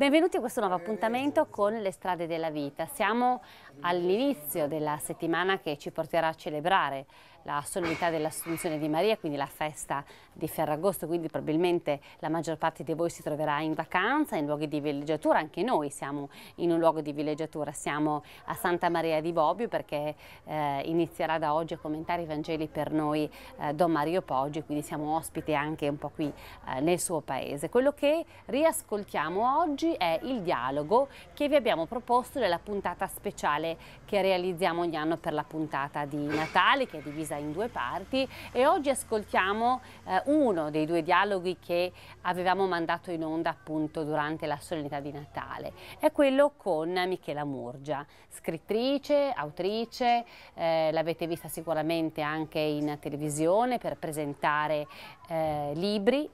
Benvenuti a questo nuovo appuntamento con le strade della vita. Siamo all'inizio della settimana che ci porterà a celebrare la solennità dell'Assunzione di Maria, quindi la festa di Ferragosto, quindi probabilmente la maggior parte di voi si troverà in vacanza, in luoghi di villeggiatura, anche noi siamo in un luogo di villeggiatura, siamo a Santa Maria di Bobbio perché eh, inizierà da oggi a commentare i Vangeli per noi eh, Don Mario Poggi, quindi siamo ospite anche un po' qui eh, nel suo paese. Quello che riascoltiamo oggi è il dialogo che vi abbiamo proposto nella puntata speciale che realizziamo ogni anno per la puntata di Natale, che è divisa in due parti e oggi ascoltiamo eh, uno dei due dialoghi che avevamo mandato in onda appunto durante la solennità di Natale. È quello con Michela Murgia, scrittrice, autrice, eh, l'avete vista sicuramente anche in televisione per presentare eh, libri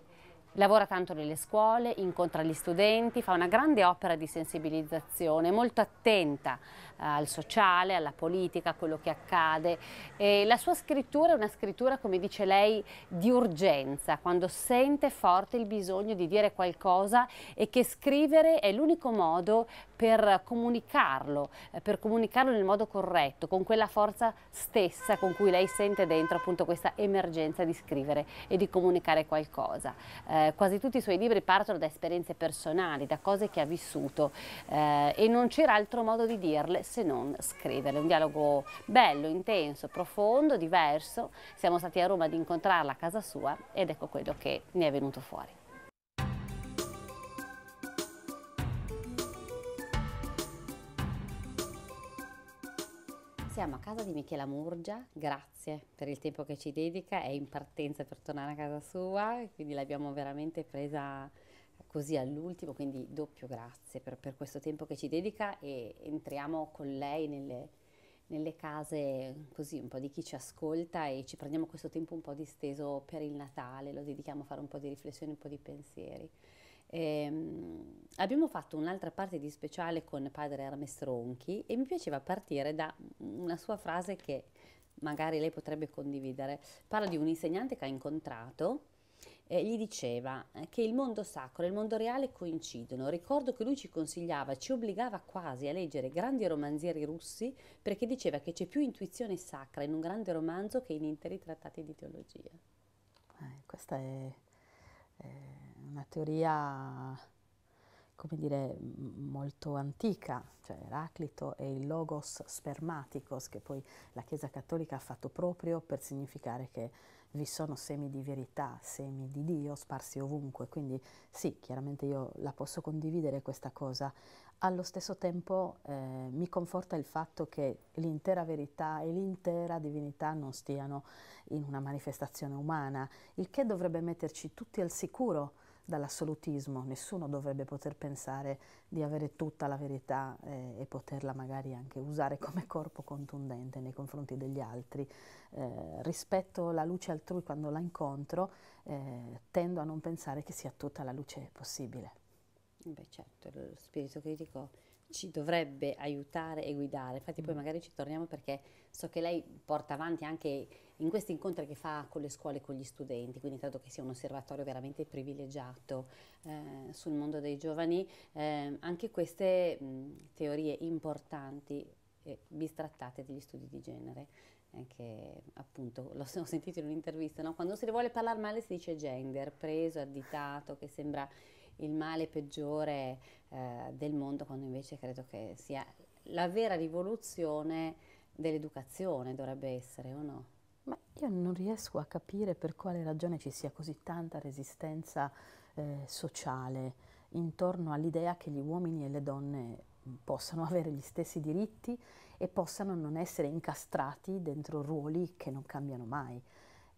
lavora tanto nelle scuole, incontra gli studenti, fa una grande opera di sensibilizzazione, molto attenta al sociale, alla politica, a quello che accade. E la sua scrittura è una scrittura, come dice lei, di urgenza, quando sente forte il bisogno di dire qualcosa e che scrivere è l'unico modo per comunicarlo, eh, per comunicarlo nel modo corretto, con quella forza stessa con cui lei sente dentro appunto questa emergenza di scrivere e di comunicare qualcosa. Eh, quasi tutti i suoi libri partono da esperienze personali, da cose che ha vissuto eh, e non c'era altro modo di dirle se non scrivere. Un dialogo bello, intenso, profondo, diverso. Siamo stati a Roma ad incontrarla a casa sua ed ecco quello che ne è venuto fuori. Siamo a casa di Michela Murgia, grazie per il tempo che ci dedica, è in partenza per tornare a casa sua, quindi l'abbiamo veramente presa così all'ultimo, quindi doppio grazie per, per, questo tempo che ci dedica e entriamo con lei nelle, nelle case così un po' di chi ci ascolta e ci prendiamo questo tempo un po' disteso per il Natale, lo dedichiamo a fare un po' di riflessioni, un po' di pensieri. Ehm, abbiamo fatto un'altra parte di speciale con padre Hermes Ronchi e mi piaceva partire da una sua frase che magari lei potrebbe condividere. Parla di un insegnante che ha incontrato eh, gli diceva eh, che il mondo sacro e il mondo reale coincidono. Ricordo che lui ci consigliava, ci obbligava quasi a leggere grandi romanzieri russi perché diceva che c'è più intuizione sacra in un grande romanzo che in interi trattati di teologia. Eh, questa è, è, una teoria, come dire, molto antica, cioè Eraclito è il logos spermaticos che poi la Chiesa Cattolica ha fatto proprio per significare che vi sono semi di verità, semi di Dio sparsi ovunque, quindi sì, chiaramente io la posso condividere questa cosa. Allo stesso tempo eh, mi conforta il fatto che l'intera verità e l'intera divinità non stiano in una manifestazione umana, il che dovrebbe metterci tutti al sicuro dall'assolutismo, nessuno dovrebbe poter pensare di avere tutta la verità eh, e poterla magari anche usare come corpo contundente nei confronti degli altri. Eh, rispetto alla luce altrui quando la incontro eh, tendo a non pensare che sia tutta la luce possibile. Beh certo, lo spirito critico ci dovrebbe aiutare e guidare. Infatti poi mm. magari ci torniamo perché so che lei porta avanti anche in questi incontri che fa con le scuole e con gli studenti, quindi credo che sia un osservatorio veramente privilegiato eh, sul mondo dei giovani, eh, anche queste mh, mm, teorie importanti eh, bistrattate degli studi di genere eh, che appunto l'ho sentito in un'intervista, no? quando si vuole parlare male si dice gender, preso, additato, che sembra il male peggiore eh, del mondo, quando invece credo che sia la vera rivoluzione dell'educazione, dovrebbe essere o no? Ma io non riesco a capire per quale ragione ci sia così tanta resistenza eh, sociale intorno all'idea che gli uomini e le donne mm, possano avere gli stessi diritti e possano non essere incastrati dentro ruoli che non cambiano mai.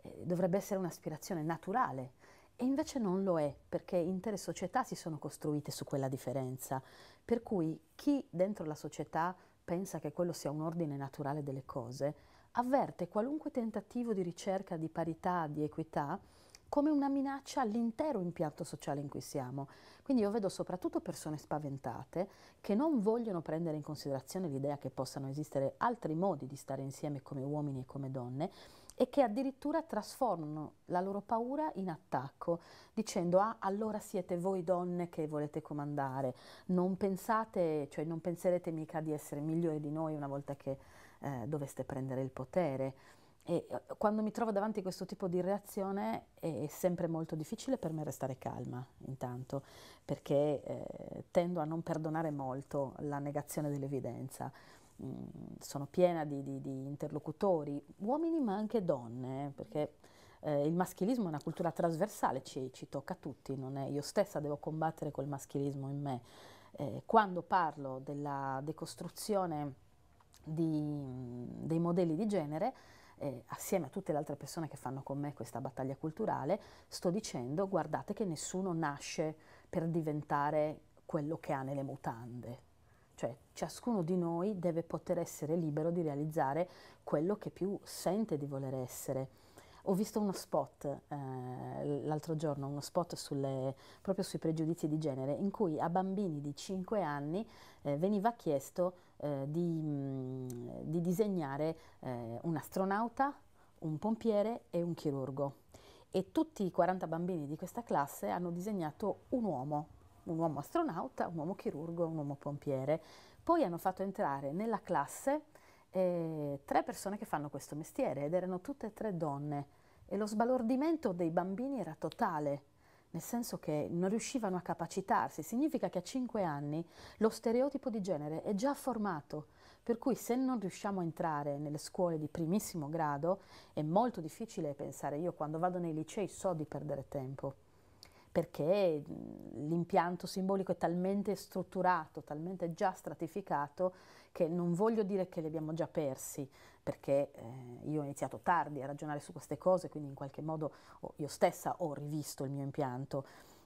Eh, dovrebbe essere un'aspirazione naturale e invece non lo è, perché intere società si sono costruite su quella differenza. Per cui chi dentro la società pensa che quello sia un ordine naturale delle cose, avverte qualunque tentativo di ricerca di parità, di equità, come una minaccia all'intero impianto sociale in cui siamo. Quindi io vedo soprattutto persone spaventate che non vogliono prendere in considerazione l'idea che possano esistere altri modi di stare insieme come uomini e come donne e che addirittura trasformano la loro paura in attacco, dicendo ah allora siete voi donne che volete comandare, non pensate, cioè non penserete mica di essere migliori di noi una volta che eh, doveste prendere il potere. E eh, quando mi trovo davanti a questo tipo di reazione è sempre molto difficile per me restare calma, intanto, perché eh, tendo a non perdonare molto la negazione dell'evidenza sono piena di, di, di, interlocutori, uomini ma anche donne, eh, perché eh, il maschilismo è una cultura trasversale, ci, ci tocca a tutti, è, io stessa devo combattere col maschilismo in me. Eh, quando parlo della decostruzione di, dei modelli di genere, eh, assieme a tutte le altre persone che fanno con me questa battaglia culturale, sto dicendo guardate che nessuno nasce per diventare quello che ha nelle mutande cioè ciascuno di noi deve poter essere libero di realizzare quello che più sente di voler essere. Ho visto uno spot eh, l'altro giorno, uno spot sulle, proprio sui pregiudizi di genere, in cui a bambini di 5 anni eh, veniva chiesto eh, di, mh, mm, di, disegnare eh, un astronauta, un pompiere e un chirurgo. E tutti i 40 bambini di questa classe hanno disegnato un uomo, un uomo astronauta, un uomo chirurgo, un uomo pompiere. Poi hanno fatto entrare nella classe eh, tre persone che fanno questo mestiere ed erano tutte e tre donne e lo sbalordimento dei bambini era totale nel senso che non riuscivano a capacitarsi, significa che a 5 anni lo stereotipo di genere è già formato, per cui se non riusciamo a entrare nelle scuole di primissimo grado è molto difficile pensare, io quando vado nei licei so di perdere tempo perché mhmm, l'impianto simbolico è talmente strutturato, talmente già stratificato, che non voglio dire che li abbiamo già persi, perché eh, io ho iniziato tardi a ragionare su queste cose, quindi in qualche modo io stessa ho rivisto il mio impianto,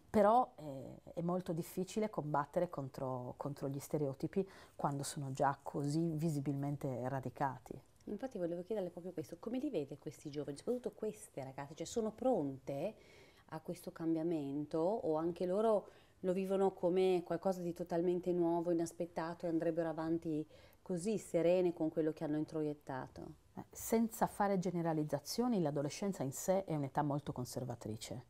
però eh, è molto difficile combattere contro, contro gli stereotipi quando sono già così visibilmente radicati. Infatti volevo chiederle proprio questo, come li vede questi giovani, soprattutto queste ragazze, cioè sono pronte? a questo cambiamento o anche loro lo vivono come qualcosa di totalmente nuovo, inaspettato e andrebbero avanti così serene con quello che hanno introiettato? Eh, senza fare generalizzazioni, l'adolescenza in sé è un'età molto conservatrice.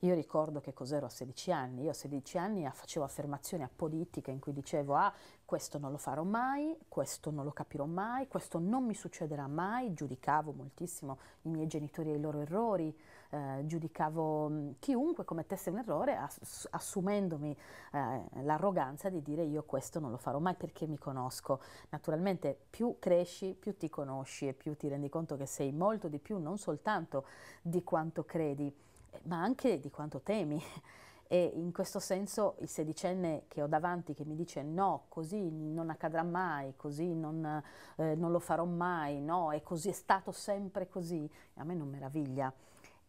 Io ricordo che cos'ero a 16 anni, io a 16 anni facevo affermazioni apodittiche in cui dicevo ah questo non lo farò mai, questo non lo capirò mai, questo non mi succederà mai, giudicavo moltissimo i miei genitori e i loro errori, eh, giudicavo mm, chiunque commettesse un errore ass- assumendomi eh, l'arroganza di dire io questo non lo farò mai perché mi conosco. Naturalmente più cresci, più ti conosci e più ti rendi conto che sei molto di più non soltanto di quanto credi, eh, ma anche di quanto temi. E in questo senso il sedicenne che ho davanti che mi dice no, così non accadrà mai, così non, eh, non lo farò mai, no, è così, è stato sempre così, a me non meraviglia.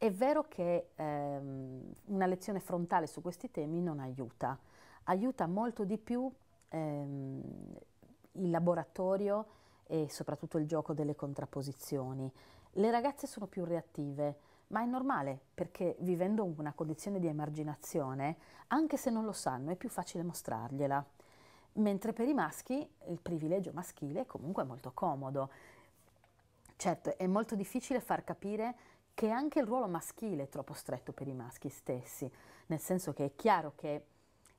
È vero che ehm, una lezione frontale su questi temi non aiuta, aiuta molto di più ehm, il laboratorio e soprattutto il gioco delle contrapposizioni. Le ragazze sono più reattive, ma è normale perché vivendo una condizione di emarginazione, anche se non lo sanno, è più facile mostrargliela. Mentre per i maschi il privilegio maschile è comunque molto comodo. Certo, è molto difficile far capire che anche il ruolo maschile è troppo stretto per i maschi stessi, nel senso che è chiaro che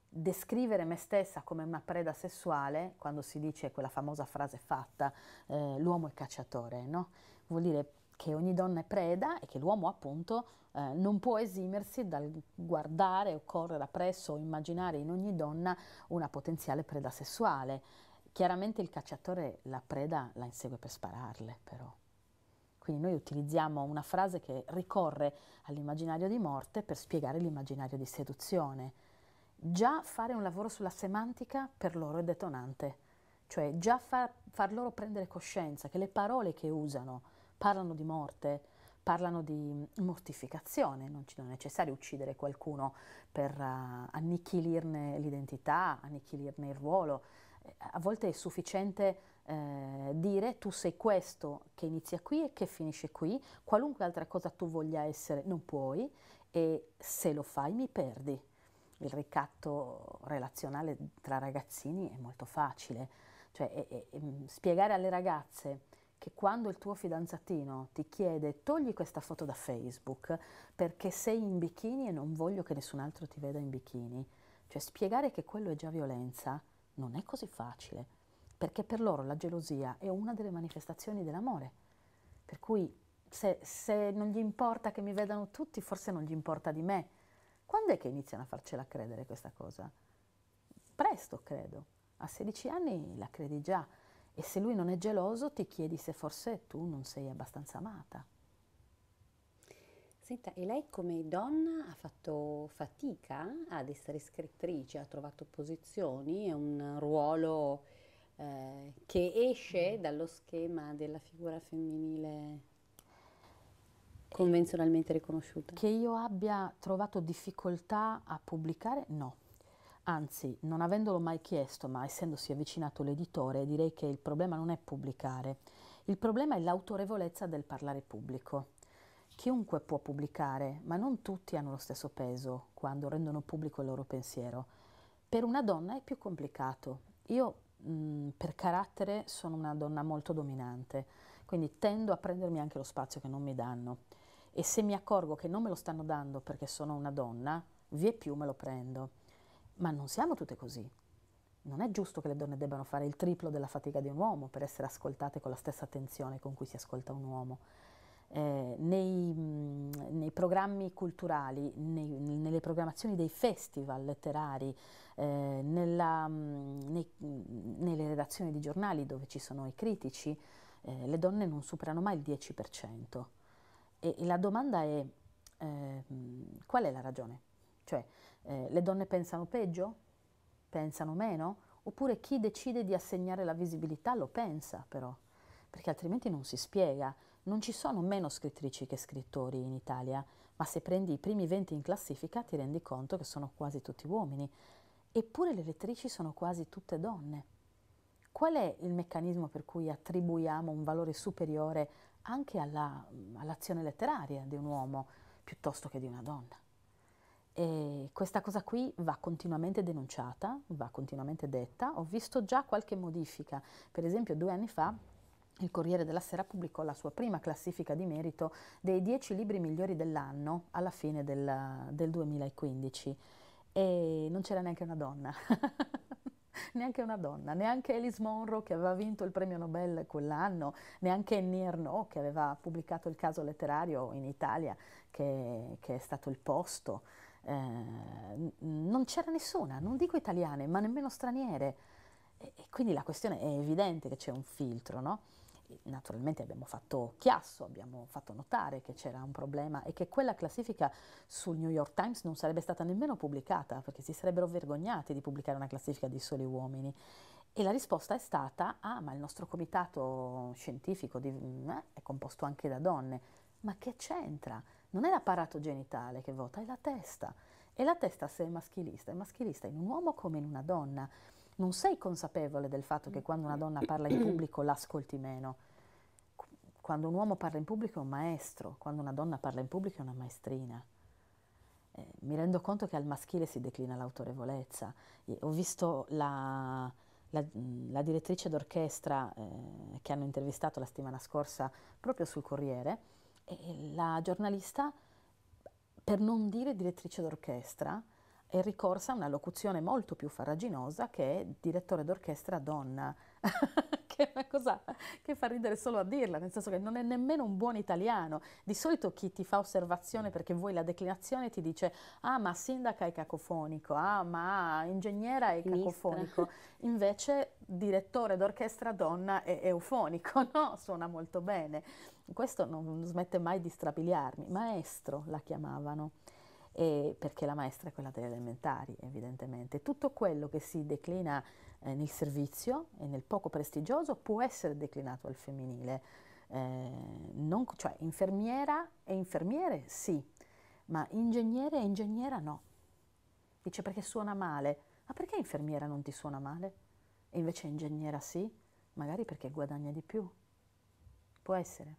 descrivere me stessa come una preda sessuale, quando si dice quella famosa frase fatta, eh, l'uomo è cacciatore, no? vuol dire che ogni donna è preda e che l'uomo appunto eh, non può esimersi dal guardare o correre appresso o immaginare in ogni donna una potenziale preda sessuale. Chiaramente il cacciatore la preda la insegue per spararle però. Quindi noi utilizziamo una frase che ricorre all'immaginario di morte per spiegare l'immaginario di seduzione. Già fare un lavoro sulla semantica per loro è detonante, cioè già far, far loro prendere coscienza che le parole che usano parlano di morte, parlano di mortificazione, non, non è necessario uccidere qualcuno per uh, annichilirne l'identità, annichilirne il ruolo, eh, a volte è sufficiente eh, dire tu sei questo che inizia qui e che finisce qui, qualunque altra cosa tu voglia essere non puoi e se lo fai mi perdi. Il ricatto relazionale tra ragazzini è molto facile, cioè è, è, è, spiegare alle ragazze che quando il tuo fidanzatino ti chiede togli questa foto da Facebook perché sei in bikini e non voglio che nessun altro ti veda in bikini, cioè spiegare che quello è già violenza non è così facile perché per loro la gelosia è una delle manifestazioni dell'amore. Per cui se, se non gli importa che mi vedano tutti, forse non gli importa di me. Quando è che iniziano a farcela credere questa cosa? Presto, credo. A 16 anni la credi già. E se lui non è geloso, ti chiedi se forse tu non sei abbastanza amata. Senta, e lei come donna ha fatto fatica ad essere scrittrice, ha trovato posizioni, è un ruolo eh, che esce dallo schema della figura femminile convenzionalmente riconosciuta. Che io abbia trovato difficoltà a pubblicare? No. Anzi, non avendolo mai chiesto, ma essendosi avvicinato l'editore, direi che il problema non è pubblicare, il problema è l'autorevolezza del parlare pubblico. Chiunque può pubblicare, ma non tutti hanno lo stesso peso quando rendono pubblico il loro pensiero. Per una donna è più complicato. Io Mm, per carattere sono una donna molto dominante, quindi tendo a prendermi anche lo spazio che non mi danno e se mi accorgo che non me lo stanno dando perché sono una donna, vie più me lo prendo. Ma non siamo tutte così. Non è giusto che le donne debbano fare il triplo della fatica di un uomo per essere ascoltate con la stessa attenzione con cui si ascolta un uomo eh, nei, nei, programmi culturali, nei, nelle programmazioni dei festival letterari, eh, nella, nei, nelle redazioni di giornali dove ci sono i critici, eh, le donne non superano mai il 10%. E, e la domanda è ehm, qual è la ragione? Cioè, eh, le donne pensano peggio? Pensano meno? Oppure chi decide di assegnare la visibilità lo pensa però, perché altrimenti non si spiega. Non ci sono meno scrittrici che scrittori in Italia, ma se prendi i primi 20 in classifica ti rendi conto che sono quasi tutti uomini. Eppure le lettrici sono quasi tutte donne. Qual è il meccanismo per cui attribuiamo un valore superiore anche alla, all'azione letteraria di un uomo piuttosto che di una donna? E questa cosa qui va continuamente denunciata, va continuamente detta. Ho visto già qualche modifica. Per esempio, due anni fa il Corriere della Sera pubblicò la sua prima classifica di merito dei dieci libri migliori dell'anno alla fine del, del 2015 e non c'era neanche una donna. neanche una donna, neanche Alice Monroe che aveva vinto il premio Nobel quell'anno, neanche Annie Ernaux che aveva pubblicato il caso letterario in Italia, che, che è stato il posto. Eh, non c'era nessuna, non dico italiane, ma nemmeno straniere. E, e quindi la questione è evidente che c'è un filtro, no? naturalmente abbiamo fatto chiasso, abbiamo fatto notare che c'era un problema e che quella classifica sul New York Times non sarebbe stata nemmeno pubblicata perché si sarebbero vergognati di pubblicare una classifica di soli uomini. E la risposta è stata, ah ma il nostro comitato scientifico di, eh, è composto anche da donne, ma che c'entra? Non è l'apparato genitale che vota, è la testa. E la testa se è maschilista, è maschilista in un uomo come in una donna non sei consapevole del fatto che quando una donna parla in pubblico l'ascolti meno. Quando un uomo parla in pubblico è un maestro, quando una donna parla in pubblico è una maestrina. Eh, mi rendo conto che al maschile si declina l'autorevolezza. Eh, ho visto la, la, la direttrice d'orchestra eh, che hanno intervistato la settimana scorsa proprio sul Corriere e la giornalista, per non dire direttrice d'orchestra, è ricorsa a una locuzione molto più farraginosa che è direttore d'orchestra donna, che è una cosa che fa ridere solo a dirla, nel senso che non è nemmeno un buon italiano. Di solito chi ti fa osservazione perché vuoi la declinazione ti dice ah ma sindaca è cacofonico, ah ma ingegnera è cacofonico, invece direttore d'orchestra donna è eufonico, no? Suona molto bene. Questo non smette mai di strabiliarmi. Maestro la chiamavano e perché la maestra è quella delle elementari, evidentemente. Tutto quello che si declina eh, nel servizio e nel poco prestigioso può essere declinato al femminile. Eh, non, cioè infermiera e infermiere sì, ma ingegnere e ingegnera no. Dice perché suona male, ma perché infermiera non ti suona male? E invece ingegnera sì, magari perché guadagna di più. Può essere.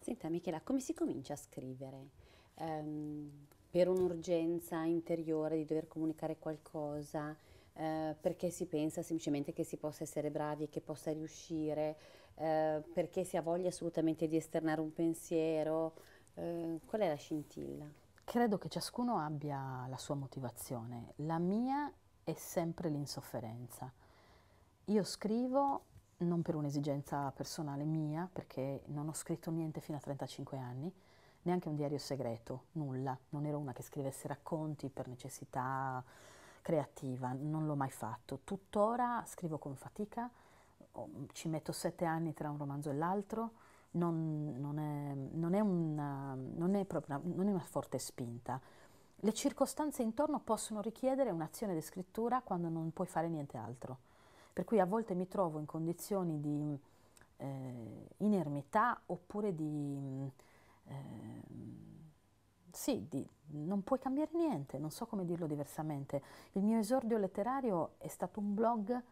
Senta Michela, come si comincia a scrivere? Um, per un'urgenza interiore di dover comunicare qualcosa, eh, perché si pensa semplicemente che si possa essere bravi e che possa riuscire, eh, perché si ha voglia assolutamente di esternare un pensiero. Eh, qual è la scintilla? Credo che ciascuno abbia la sua motivazione. La mia è sempre l'insofferenza. Io scrivo non per un'esigenza personale mia, perché non ho scritto niente fino a 35 anni, neanche un diario segreto, nulla. Non ero una che scrivesse racconti per necessità creativa, non l'ho mai fatto. Tuttora scrivo con fatica, ci metto sette anni tra un romanzo e l'altro, non, non, è, non, è, una, non è, proprio, è una forte spinta. Le circostanze intorno possono richiedere un'azione di scrittura quando non puoi fare niente altro. Per cui a volte mi trovo in condizioni di eh, inermità oppure di eh, sì, di, non puoi cambiare niente, non so come dirlo diversamente. Il mio esordio letterario è stato un blog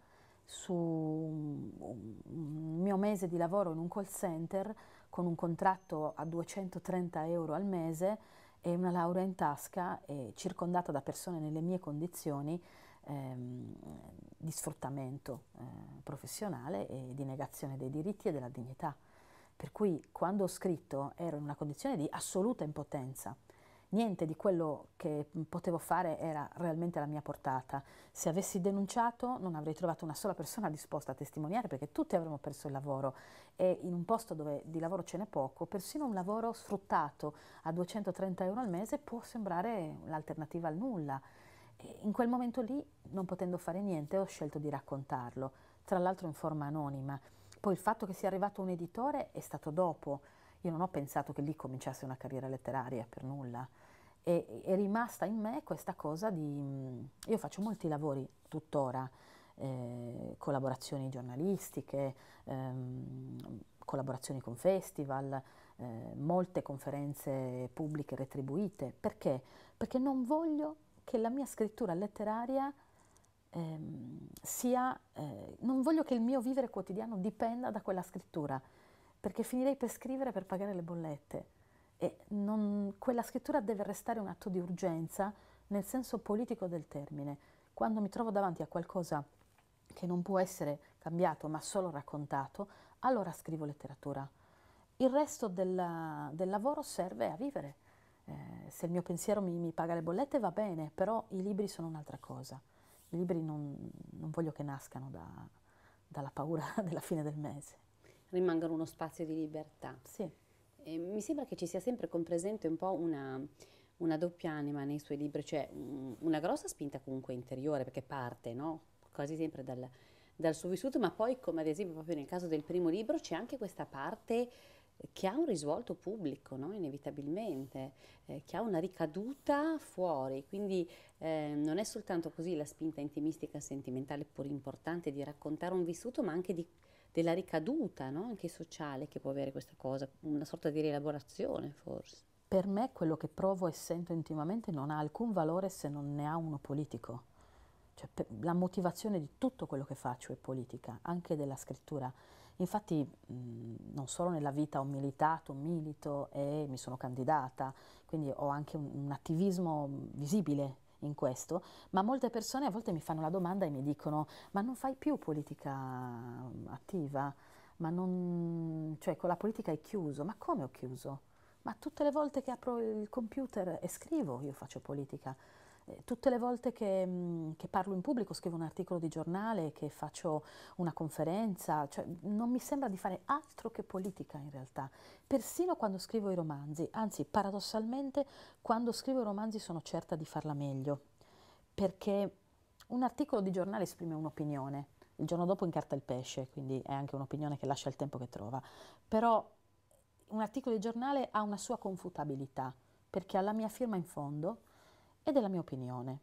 su un mio mese di lavoro in un call center con un contratto a 230 euro al mese e una laurea in tasca e circondata da persone nelle mie condizioni ehm, di sfruttamento eh, professionale e di negazione dei diritti e della dignità. Per cui quando ho scritto ero in una condizione di assoluta impotenza. Niente di quello che potevo fare era realmente alla mia portata. Se avessi denunciato non avrei trovato una sola persona disposta a testimoniare perché tutti avremmo perso il lavoro e in un posto dove di lavoro ce n'è poco, persino un lavoro sfruttato a 230 euro al mese può sembrare l'alternativa al nulla. E in quel momento lì, non potendo fare niente, ho scelto di raccontarlo, tra l'altro in forma anonima. Poi il fatto che sia arrivato un editore è stato dopo. Io non ho pensato che lì cominciasse una carriera letteraria per nulla. E, è rimasta in me questa cosa di... Io faccio molti lavori tuttora, eh, collaborazioni giornalistiche, ehm, collaborazioni con festival, eh, molte conferenze pubbliche retribuite. Perché? Perché non voglio che la mia scrittura letteraria ehm, sia, eh, non voglio che il mio vivere quotidiano dipenda da quella scrittura, perché finirei per scrivere per pagare le bollette. E non, quella scrittura deve restare un atto di urgenza nel senso politico del termine. Quando mi trovo davanti a qualcosa che non può essere cambiato ma solo raccontato, allora scrivo letteratura. Il resto della, del lavoro serve a vivere. Eh, se il mio pensiero mi, mi paga le bollette va bene, però i libri sono un'altra cosa. I libri non, non voglio che nascano da, dalla paura della fine del mese. Rimangano uno spazio di libertà. Sì. E mi sembra che ci sia sempre con presente un po' una, una doppia anima nei suoi libri, cioè mm, una grossa spinta comunque interiore, perché parte, no? Quasi sempre dal, dal suo vissuto, ma poi, come ad esempio proprio nel caso del primo libro, c'è anche questa parte che ha un risvolto pubblico, no? inevitabilmente, eh, che ha una ricaduta fuori, quindi eh, non è soltanto così la spinta intimistica sentimentale, pur importante, di raccontare un vissuto, ma anche di, della ricaduta, no? anche sociale, che può avere questa cosa, una sorta di rielaborazione forse. Per me quello che provo e sento intimamente non ha alcun valore se non ne ha uno politico. Cioè, la motivazione di tutto quello che faccio è politica, anche della scrittura Infatti non solo nella vita ho militato, milito e mi sono candidata, quindi ho anche un, un attivismo visibile in questo, ma molte persone a volte mi fanno la domanda e mi dicono ma non fai più politica attiva, ma non... cioè con la politica è chiuso, ma come ho chiuso? Ma tutte le volte che apro il computer e scrivo io faccio politica. Tutte le volte che, mm, che, parlo in pubblico, scrivo un articolo di giornale, che faccio una conferenza, cioè non mi sembra di fare altro che politica in realtà, persino quando scrivo i romanzi, anzi paradossalmente quando scrivo i romanzi sono certa di farla meglio, perché un articolo di giornale esprime un'opinione, il giorno dopo incarta il pesce, quindi è anche un'opinione che lascia il tempo che trova, però un articolo di giornale ha una sua confutabilità, perché alla mia firma in fondo ed è la mia opinione.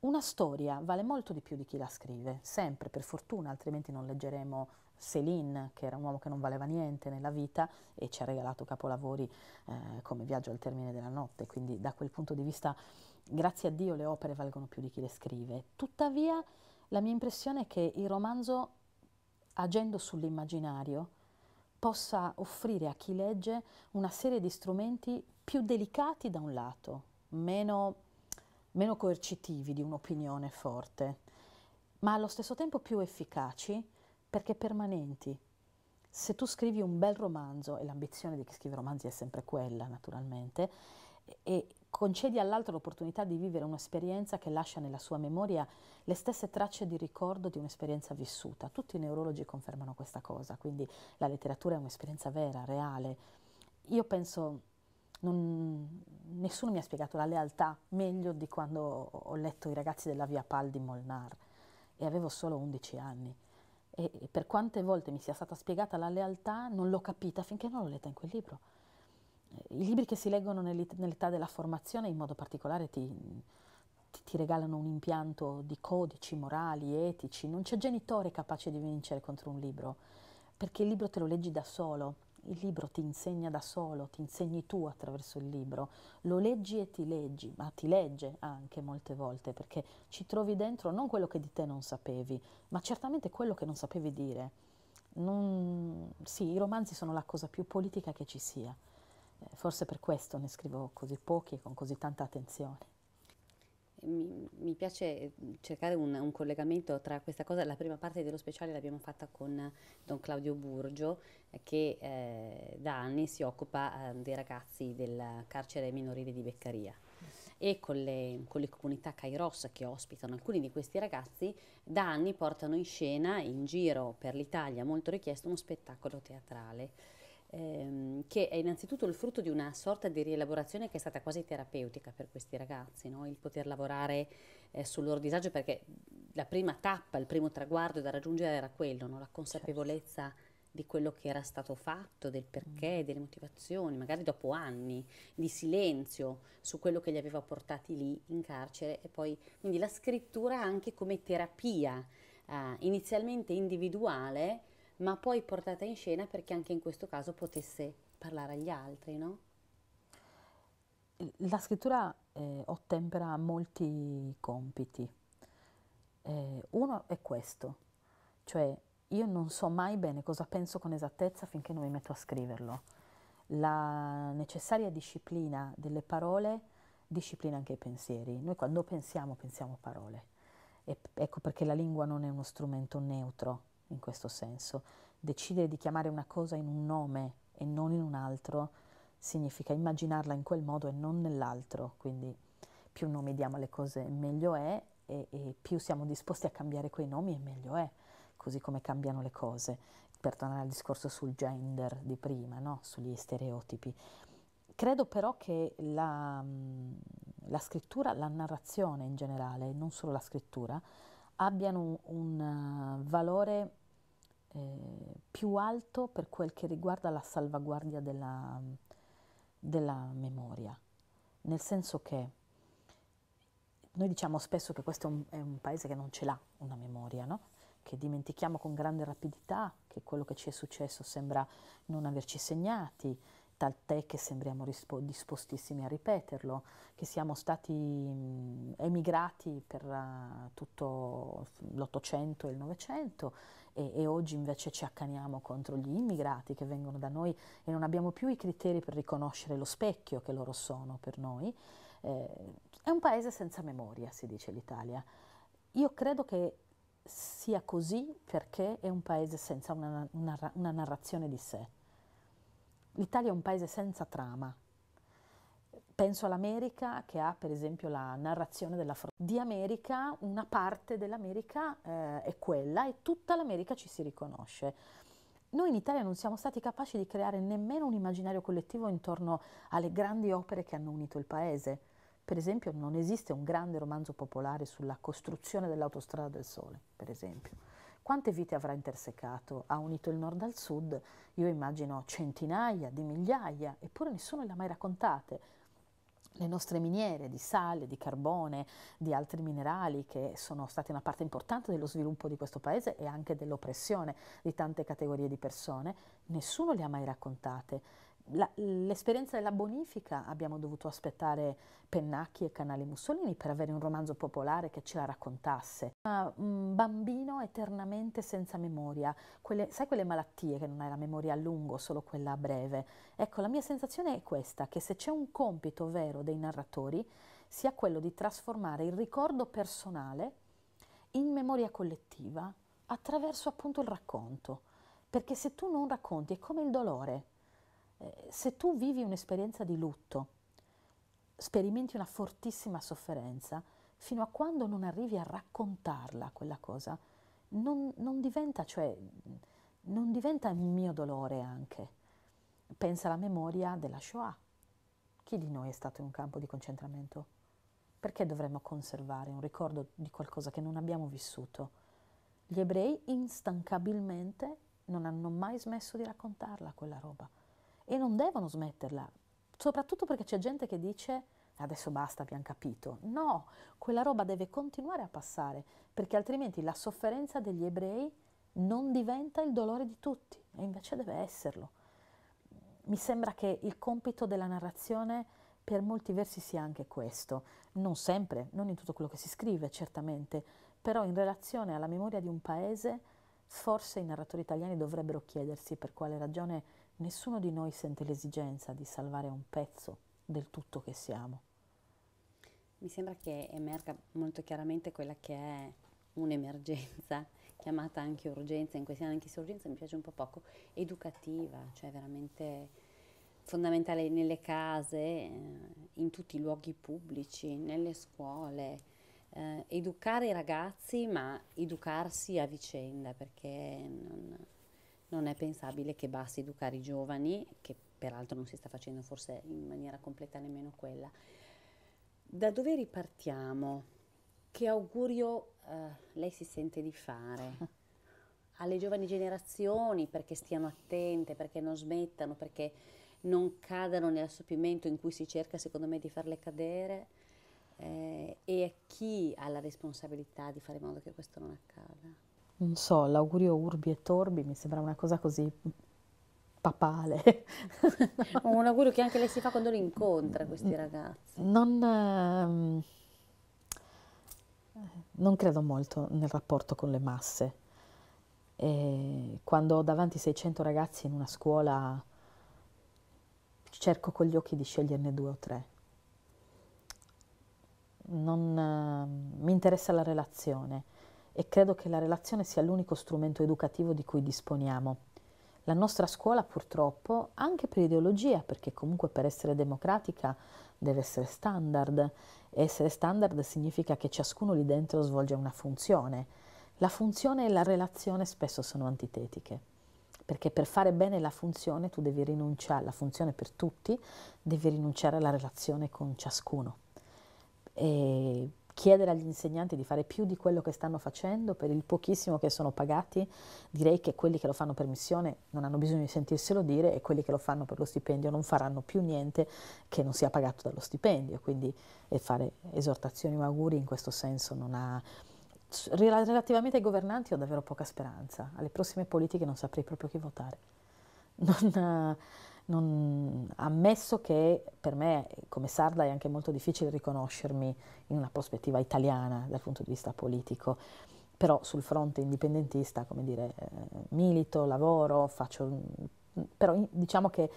Una storia vale molto di più di chi la scrive, sempre per fortuna, altrimenti non leggeremo Céline, che era un uomo che non valeva niente nella vita e ci ha regalato capolavori eh, come Viaggio al termine della notte, quindi da quel punto di vista, grazie a Dio, le opere valgono più di chi le scrive. Tuttavia, la mia impressione è che il romanzo, agendo sull'immaginario, possa offrire a chi legge una serie di strumenti più delicati da un lato, meno meno coercitivi di un'opinione forte, ma allo stesso tempo più efficaci perché permanenti. Se tu scrivi un bel romanzo, e l'ambizione di chi scrive romanzi è sempre quella, naturalmente, e concedi all'altro l'opportunità di vivere un'esperienza che lascia nella sua memoria le stesse tracce di ricordo di un'esperienza vissuta. Tutti i neurologi confermano questa cosa, quindi la letteratura è un'esperienza vera, reale. Io penso non, nessuno mi ha spiegato la lealtà meglio di quando ho letto i ragazzi della Via Pal di Molnar e avevo solo 11 anni. E, e per quante volte mi sia stata spiegata la lealtà non l'ho capita finché non l'ho letta in quel libro. Eh, I libri che si leggono nell'età della formazione in modo particolare ti, ti, ti regalano un impianto di codici morali, etici, non c'è genitore capace di vincere contro un libro, perché il libro te lo leggi da solo il libro ti insegna da solo, ti insegni tu attraverso il libro, lo leggi e ti leggi, ma ti legge anche molte volte perché ci trovi dentro non quello che di te non sapevi, ma certamente quello che non sapevi dire. Non... Sì, i romanzi sono la cosa più politica che ci sia, eh, forse per questo ne scrivo così pochi e con così tanta attenzione. Mi, mi, piace mm, cercare un, un, collegamento tra questa cosa, la prima parte dello speciale l'abbiamo fatta con eh, Don Claudio Burgio eh, che eh, da anni si occupa eh, dei ragazzi del carcere minorile di Beccaria e con le, con le, comunità Kairos che ospitano alcuni di questi ragazzi da anni portano in scena in giro per l'Italia molto richiesto uno spettacolo teatrale ehm, che è innanzitutto il frutto di una sorta di rielaborazione che è stata quasi terapeutica per questi ragazzi, no? il poter lavorare eh, sul loro disagio perché la prima tappa, il primo traguardo da raggiungere era quello, no? la consapevolezza di quello che era stato fatto, del perché, mm. delle motivazioni, magari dopo anni di silenzio su quello che li aveva portati lì in carcere e poi quindi la scrittura anche come terapia eh, inizialmente individuale ma poi portata in scena perché anche in questo caso potesse parlare agli altri, no? La scrittura eh, ottempera molti compiti. Eh, uno è questo, cioè io non so mai bene cosa penso con esattezza finché non mi metto a scriverlo. La necessaria disciplina delle parole disciplina anche i pensieri. Noi quando pensiamo pensiamo parole. E, ecco perché la lingua non è uno strumento neutro, in questo senso. Decidere di chiamare una cosa in un nome e non in un altro significa immaginarla in quel modo e non nell'altro, quindi più nomi diamo alle cose meglio è e, e più siamo disposti a cambiare quei nomi e meglio è, così come cambiano le cose. Per tornare al discorso sul gender di prima, no? sugli stereotipi. Credo però che la, la scrittura, la narrazione in generale, non solo la scrittura, abbiano un eh, valore eh, più alto per quel che riguarda la salvaguardia della, della memoria, nel senso che noi diciamo spesso che questo è un, è un paese che non ce l'ha una memoria, no? che dimentichiamo con grande rapidità, che quello che ci è successo sembra non averci segnati, tant'è che sembriamo rispo- dispostissimi a ripeterlo, che siamo stati mh, emigrati per uh, tutto l'Ottocento e il Novecento e, e, oggi invece ci accaniamo contro gli immigrati che vengono da noi e non abbiamo più i criteri per riconoscere lo specchio che loro sono per noi. Eh, è un paese senza memoria, si dice l'Italia. Io credo che sia così perché è un paese senza una, una, una narrazione di sé l'Italia è un paese senza trama. Penso all'America che ha per esempio la narrazione della frontiera. Di America una parte dell'America eh, è quella e tutta l'America ci si riconosce. Noi in Italia non siamo stati capaci di creare nemmeno un immaginario collettivo intorno alle grandi opere che hanno unito il paese. Per esempio non esiste un grande romanzo popolare sulla costruzione dell'autostrada del sole, per esempio. Quante vite avrà intersecato? Ha unito il nord al sud, io immagino centinaia di migliaia, eppure nessuno le ha mai raccontate. Le nostre miniere di sale, di carbone, di altri minerali che sono state una parte importante dello sviluppo di questo paese e anche dell'oppressione di tante categorie di persone, nessuno le ha mai raccontate la, l'esperienza della bonifica abbiamo dovuto aspettare Pennacchi e Canale Mussolini per avere un romanzo popolare che ce la raccontasse. Ma un mm, bambino eternamente senza memoria, quelle, sai quelle malattie che non hai la memoria a lungo, solo quella a breve? Ecco, la mia sensazione è questa, che se c'è un compito vero dei narratori, sia quello di trasformare il ricordo personale in memoria collettiva attraverso appunto il racconto. Perché se tu non racconti è come il dolore, eh, se tu vivi un'esperienza di lutto, sperimenti una fortissima sofferenza, fino a quando non arrivi a raccontarla quella cosa, non, non diventa, cioè, non diventa il mio dolore anche. Pensa alla memoria della Shoah. Chi di noi è stato in un campo di concentramento? Perché dovremmo conservare un ricordo di qualcosa che non abbiamo vissuto? Gli ebrei instancabilmente non hanno mai smesso di raccontarla quella roba e non devono smetterla, soprattutto perché c'è gente che dice adesso basta, abbiamo capito. No, quella roba deve continuare a passare, perché altrimenti la sofferenza degli ebrei non diventa il dolore di tutti, e invece deve esserlo. Mi sembra che il compito della narrazione per molti versi sia anche questo, non sempre, non in tutto quello che si scrive certamente, però in relazione alla memoria di un paese forse i narratori italiani dovrebbero chiedersi per quale ragione Nessuno di noi sente l'esigenza di salvare un pezzo del tutto che siamo. Mi sembra che emerga molto chiaramente quella che è un'emergenza, chiamata anche urgenza, in questi anni anche se urgenza mi piace un po' poco, educativa, cioè veramente fondamentale nelle case, eh, in tutti i luoghi pubblici, nelle scuole. Eh, educare i ragazzi, ma educarsi a vicenda, perché non, non è pensabile che basti educare i giovani, che peraltro non si sta facendo forse in maniera completa nemmeno quella. Da dove ripartiamo? Che augurio eh, lei si sente di fare? Alle giovani generazioni perché stiano attente, perché non smettano, perché non cadano nell'assopimento in cui si cerca secondo me di farle cadere eh, e a chi ha la responsabilità di fare in modo che questo non accada? non so, l'augurio urbi e torbi mi sembra una cosa così papale. Un augurio che anche lei si fa quando li incontra questi ragazzi. Non, ehm, non credo molto nel rapporto con le masse. E quando ho davanti 600 ragazzi in una scuola cerco con gli occhi di sceglierne due o tre. Non ehm, mi interessa la relazione e credo che la relazione sia l'unico strumento educativo di cui disponiamo. La nostra scuola purtroppo, anche per ideologia, perché comunque per essere democratica deve essere standard, e essere standard significa che ciascuno lì dentro svolge una funzione. La funzione e la relazione spesso sono antitetiche, perché per fare bene la funzione tu devi rinunciare, la funzione per tutti, devi rinunciare alla relazione con ciascuno. E chiedere agli insegnanti di fare più di quello che stanno facendo per il pochissimo che sono pagati, direi che quelli che lo fanno per missione non hanno bisogno di sentirselo dire e quelli che lo fanno per lo stipendio non faranno più niente che non sia pagato dallo stipendio, quindi fare esortazioni o auguri in questo senso non ha... Relativamente ai governanti ho davvero poca speranza, alle prossime politiche non saprei proprio chi votare. Non... Ha, non, ammesso che per me come sarda è anche molto difficile riconoscermi in una prospettiva italiana dal punto di vista politico, però sul fronte indipendentista, come dire, eh, milito, lavoro, faccio... però in, diciamo che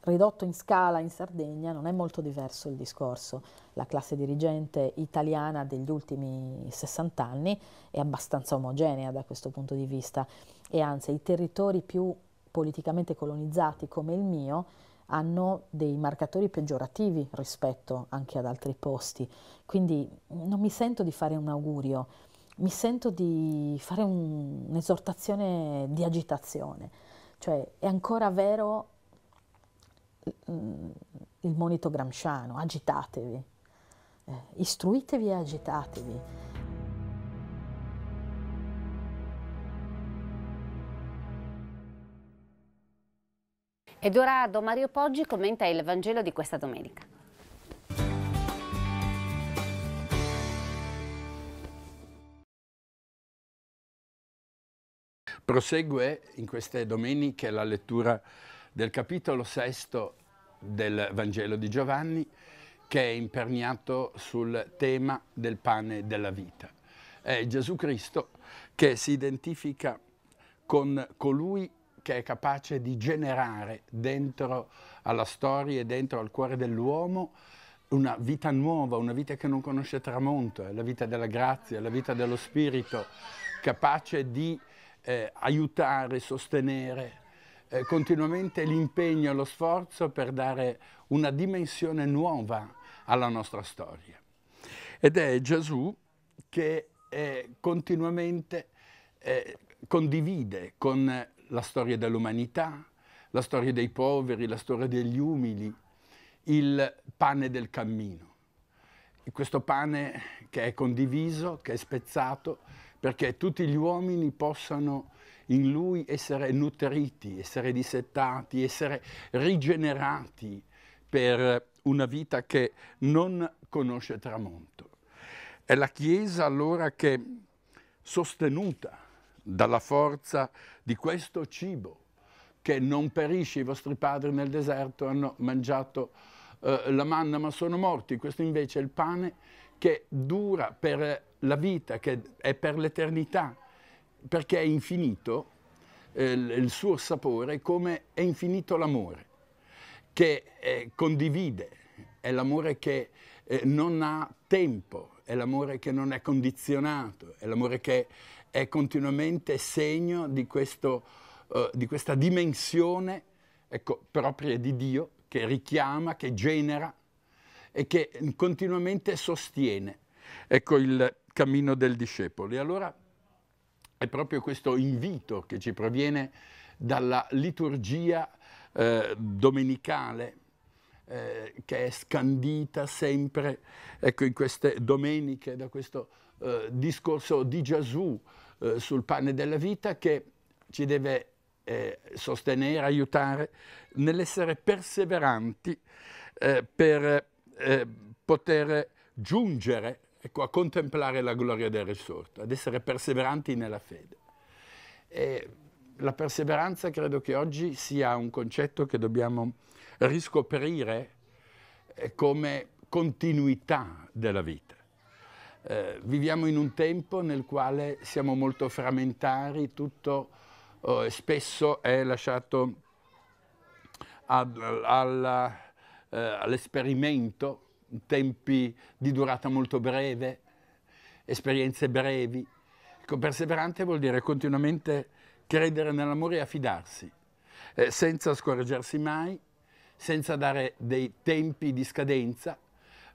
ridotto in scala in Sardegna non è molto diverso il discorso. La classe dirigente italiana degli ultimi 60 anni è abbastanza omogenea da questo punto di vista e anzi i territori più politicamente colonizzati come il mio hanno dei marcatori peggiorativi rispetto anche ad altri posti. Quindi mm, non mi sento di fare un augurio, mi sento di fare un'esortazione di agitazione. Cioè è ancora vero mm, il monito gramsciano, agitatevi, eh, istruitevi e agitatevi. Ed ora Edoardo Mario Poggi commenta il Vangelo di questa domenica. Prosegue in queste domeniche la lettura del capitolo sesto del Vangelo di Giovanni che è imperniato sul tema del pane della vita. È Gesù Cristo che si identifica con colui che è capace di generare dentro alla storia e dentro al cuore dell'uomo una vita nuova, una vita che non conosce tramonto, è eh, la vita della grazia, la vita dello spirito, capace di eh, aiutare, sostenere eh, continuamente l'impegno e lo sforzo per dare una dimensione nuova alla nostra storia. Ed è Gesù che eh, continuamente eh, condivide con la storia dell'umanità, la storia dei poveri, la storia degli umili, il pane del cammino. E questo pane che è condiviso, che è spezzato, perché tutti gli uomini possano in lui essere nutriti, essere dissettati, essere rigenerati per una vita che non conosce tramonto. È la Chiesa allora che, sostenuta dalla forza di questo cibo che non perisce, i vostri padri nel deserto hanno mangiato eh, la manna ma sono morti, questo invece è il pane che dura per la vita, che è per l'eternità, perché è infinito eh, il suo sapore come è infinito l'amore che eh, condivide, è l'amore che eh, non ha tempo, è l'amore che non è condizionato, è l'amore che è continuamente segno di, questo, uh, di questa dimensione ecco, propria di Dio che richiama, che genera e che continuamente sostiene ecco, il cammino del discepolo. E allora è proprio questo invito che ci proviene dalla liturgia eh, domenicale eh, che è scandita sempre ecco, in queste domeniche da questo eh, discorso di Gesù eh, sul pane della vita che ci deve eh, sostenere, aiutare nell'essere perseveranti eh, per eh, poter giungere ecco, a contemplare la gloria del risorto, ad essere perseveranti nella fede. E la perseveranza credo che oggi sia un concetto che dobbiamo riscoprire come continuità della vita. Eh, viviamo in un tempo nel quale siamo molto frammentari, tutto eh, spesso è lasciato eh, all'esperimento, tempi di durata molto breve, esperienze brevi. Ecco, perseverante vuol dire continuamente credere nell'amore e affidarsi, eh, senza scoraggiarsi mai, senza dare dei tempi di scadenza,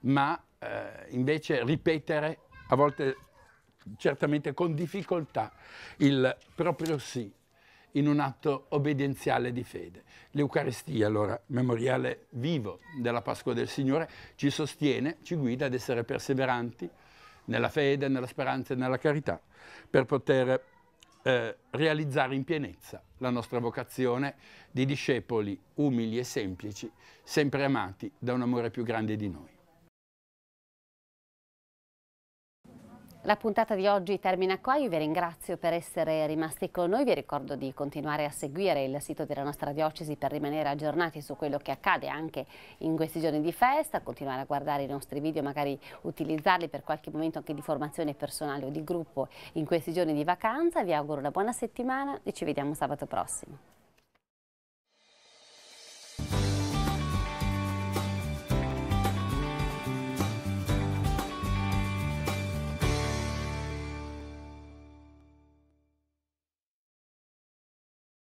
ma eh, invece ripetere, a volte certamente con difficoltà, il proprio sì in un atto obbedienziale di fede. L'Eucaristia, allora, memoriale vivo della Pasqua del Signore, ci sostiene, ci guida ad essere perseveranti nella fede, nella speranza e nella carità, per poter eh, realizzare in pienezza la nostra vocazione di discepoli umili e semplici, sempre amati da un amore più grande di noi. La puntata di oggi termina qua, io vi ringrazio per essere rimasti con noi, vi ricordo di continuare a seguire il sito della nostra diocesi per rimanere aggiornati su quello che accade anche in questi giorni di festa, continuare a guardare i nostri video, magari utilizzarli per qualche momento anche di formazione personale o di gruppo in questi giorni di vacanza, vi auguro una buona settimana e ci vediamo sabato prossimo.